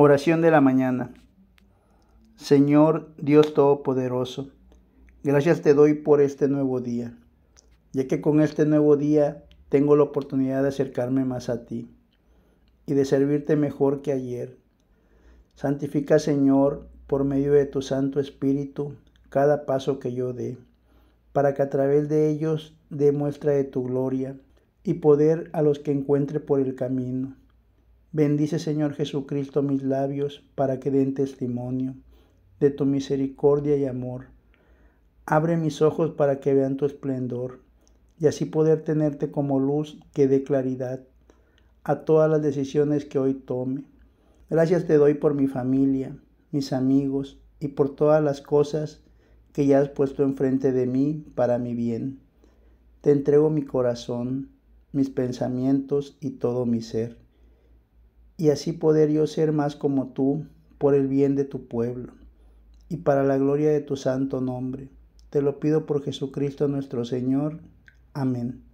Oración de la mañana. Señor Dios Todopoderoso, gracias te doy por este nuevo día, ya que con este nuevo día tengo la oportunidad de acercarme más a ti y de servirte mejor que ayer. Santifica, Señor, por medio de tu Santo Espíritu, cada paso que yo dé, para que a través de ellos dé muestra de tu gloria y poder a los que encuentre por el camino Bendice, Señor Jesucristo, mis labios para que den testimonio de tu misericordia y amor. Abre mis ojos para que vean tu esplendor y así poder tenerte como luz que dé claridad a todas las decisiones que hoy tome. Gracias te doy por mi familia, mis amigos y por todas las cosas que ya has puesto enfrente de mí para mi bien. Te entrego mi corazón, mis pensamientos y todo mi ser y así poder yo ser más como tú por el bien de tu pueblo y para la gloria de tu santo nombre. Te lo pido por Jesucristo nuestro Señor. Amén.